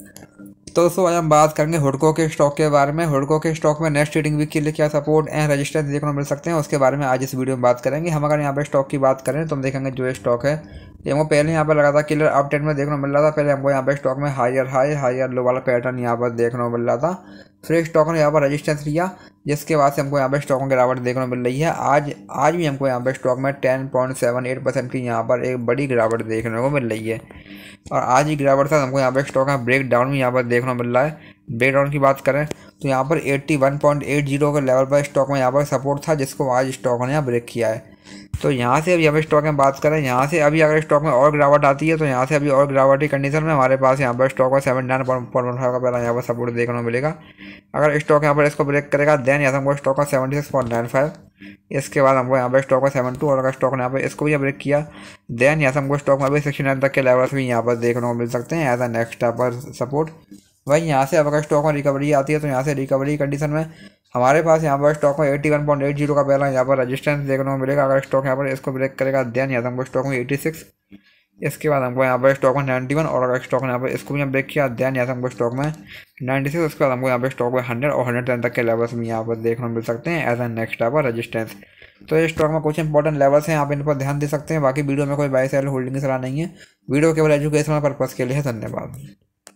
तो दोस्तों आज हम बात करेंगे हुडको के स्टॉक के बारे में हुडको के स्टॉक में नेक्स्ट ट्रेडिंग वीक के लिए क्या सपोर्ट एंड रजिस्टेंस देखने को मिल सकते हैं उसके बारे में आज इस वीडियो में बात करेंगे हम अगर यहाँ पर स्टॉक की बात करें तो हम देखेंगे जो स्टॉक है ये हमको पहले यहाँ पर लगा था क्लियर अपडेट में देखने को मिल रहा था पहले हमको यहाँ पर स्टॉक में हायर हाई हायर लो वाला पैटर्न यहाँ पर देखने को मिल रहा था फिर स्टॉक ने यहाँ पर रजिस्टेंस लिया जिसके बाद से हमको यहाँ पर स्टॉक में गिरावट देखने को मिल रही है आज आज भी हमको यहाँ पर स्टॉक में ten point seven eight percent की यहाँ पर एक बड़ी गिरावट देखने को मिल रही है और आज ही गिरावट था हमको यहाँ पर स्टॉक का ब्रेक डाउन भी यहाँ पर देखने मिल रहा है ब्रेक डाउन की बात करें तो यहाँ पर 81.80 के लेवल पर स्टॉक में यहाँ पर सपोर्ट था जिसको आज स्टॉक ने यहाँ ब्रेक किया है तो यहाँ से अभी हम स्टॉक में बात करें यहाँ से अभी अगर स्टॉक में और गिरावट आती है तो यहाँ से अभी और गिरावट की कंडीशन में हमारे पास यहाँ पर स्टॉक का seven nine point one five का पहला यहाँ पर सपोर्ट देखने को मिलेगा अगर स्टॉक यहाँ पर इसको ब्रेक करेगा देन यहाँ से हमको स्टॉक का seventy six point nine five इसके बाद हमको यहाँ पर स्टॉक है सेवन टू और अगर स्टॉक ने यहाँ पर इसको भी ब्रेक किया देन यहाँ से हमको स्टॉक में भी सिक्सटी नाइन तक के लेवल्स भी यहाँ पर देखने को मिल सकते हैं एज अ नेक्स्ट पर सपोर्ट वही यहाँ से अब अगर स्टॉक में रिकवरी आती है तो यहाँ से रिकवरी कंडीशन में हमारे पास यहाँ पर स्टॉक में eighty one point eight zero का पहला यहाँ पर रजिस्टेंस देखने को मिलेगा अगर स्टॉक यहाँ पर इसको ब्रेक करेगा देन यहाँ से हमको स्टॉक में एटी सिक्स इसके बाद हमको यहाँ पर स्टॉक में नाइन्टी वन और अगर स्टॉक ने यहाँ पर इसको भी ब्रेक किया देन यहाँ से हमको स्टॉक में नाइन्टी सिक्स उसके बाद हमको यहाँ पे स्टॉक में हंड्रेड और हंड्रेड टेन तक के लेवल्स में यहाँ पर देखने को मिल सकते हैं एज ए नेक्स्ट आप रजिस्टेंस तो ये स्टॉक में कुछ इंपॉर्टेंट लेवल्स हैं आप इन पर ध्यान दे सकते हैं बाकी वीडियो में कोई बाई सेल होल्डिंग सलाह नहीं है वीडियो केवल एजुकेशनल पर्पज़ के लिए धन्यवाद